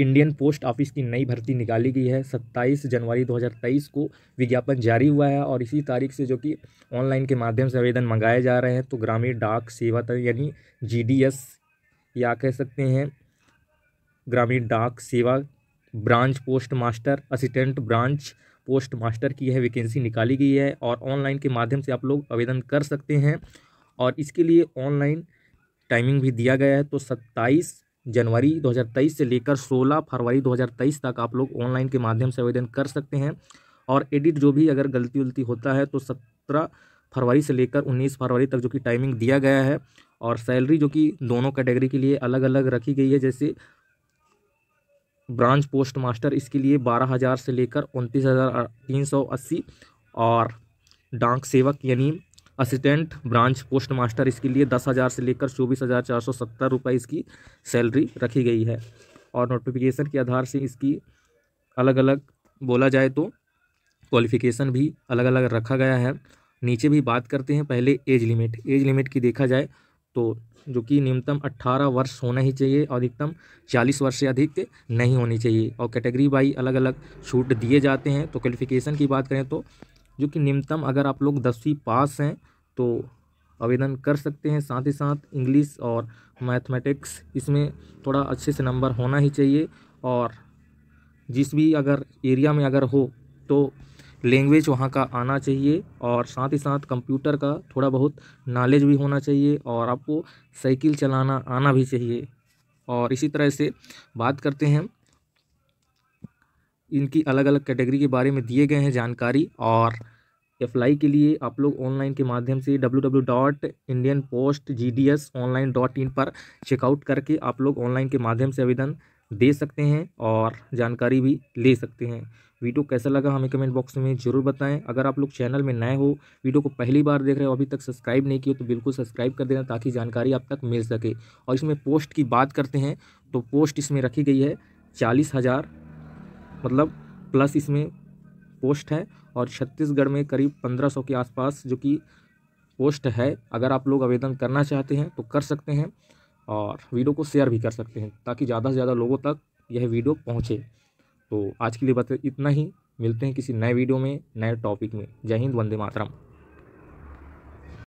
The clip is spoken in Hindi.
इंडियन पोस्ट ऑफिस की नई भर्ती निकाली गई है 27 जनवरी 2023 को विज्ञापन जारी हुआ है और इसी तारीख से जो कि ऑनलाइन के माध्यम से आवेदन मंगाए जा रहे हैं तो ग्रामीण डाक सेवा तक यानी जीडीएस या कह सकते हैं ग्रामीण डाक सेवा branch post master assistant branch post master की यह वैकेंसी निकाली गई है और ऑनलाइन के माध्यम से आप लोग आवेदन कर सकते हैं और इसके लिए ऑनलाइन टाइमिंग भी दिया गया है तो सत्ताईस जनवरी 2023 से लेकर 16 फरवरी 2023 तक आप लोग ऑनलाइन के माध्यम से आवेदन कर सकते हैं और एडिट जो भी अगर गलती उलती होता है तो सत्रह फरवरी से लेकर उन्नीस फरवरी तक जो कि टाइमिंग दिया गया है और सैलरी जो कि दोनों कैटेगरी के लिए अलग अलग रखी गई है जैसे ब्रांच पोस्ट मास्टर इसके लिए बारह हज़ार से लेकर उनतीस हज़ार तीन सौ अस्सी और डाक सेवक यानी असिस्टेंट ब्रांच पोस्ट मास्टर इसके लिए दस हज़ार से लेकर चौबीस हज़ार चार सौ सत्तर रुपये इसकी सैलरी रखी गई है और नोटिफिकेशन के आधार से इसकी अलग अलग बोला जाए तो क्वालिफिकेशन भी अलग अलग रखा गया है नीचे भी बात करते हैं पहले एज लिमिट एज लिमिट की देखा जाए तो जो कि न्यूनतम अट्ठारह वर्ष होना ही चाहिए और अधिकतम चालीस वर्ष से अधिक नहीं होनी चाहिए और कैटेगरी बाई अलग अलग छूट दिए जाते हैं तो क्वालिफिकेशन की बात करें तो जो कि निम्नतम अगर आप लोग दसवीं पास हैं तो आवेदन कर सकते हैं साथ ही साथ इंग्लिश और मैथमेटिक्स इसमें थोड़ा अच्छे से नंबर होना ही चाहिए और जिस भी अगर एरिया में अगर हो तो लैंग्वेज वहाँ का आना चाहिए और साथ ही साथ कंप्यूटर का थोड़ा बहुत नॉलेज भी होना चाहिए और आपको साइकिल चलाना आना भी चाहिए और इसी तरह से बात करते हैं इनकी अलग अलग कैटेगरी के बारे में दिए गए हैं जानकारी और अप्लाई के लिए आप लोग ऑनलाइन के माध्यम से W W dot Indian post G D S online dot in पर चेकआउट करके आप लोग ऑनलाइन के माध्यम से आवेदन दे सकते हैं और जानकारी भी ले सकते हैं वीडियो कैसा लगा हमें कमेंट बॉक्स में ज़रूर बताएं अगर आप लोग चैनल में नए हो वीडियो को पहली बार देख रहे हो अभी तक सब्सक्राइब नहीं किया तो बिल्कुल सब्सक्राइब कर देना ताकि जानकारी आप तक मिल सके और इसमें पोस्ट की बात करते हैं तो पोस्ट इसमें रखी गई है चालीस हज़ार मतलब प्लस इसमें पोस्ट है और छत्तीसगढ़ में करीब पंद्रह सौ के आसपास जो कि पोस्ट है अगर आप लोग आवेदन करना चाहते हैं तो कर सकते हैं और वीडियो को शेयर भी कर सकते हैं ताकि ज़्यादा से ज़्यादा लोगों तक यह वीडियो पहुँचे तो आज के लिए बस इतना ही मिलते हैं किसी नए वीडियो में नए टॉपिक में जय हिंद वंदे मातरम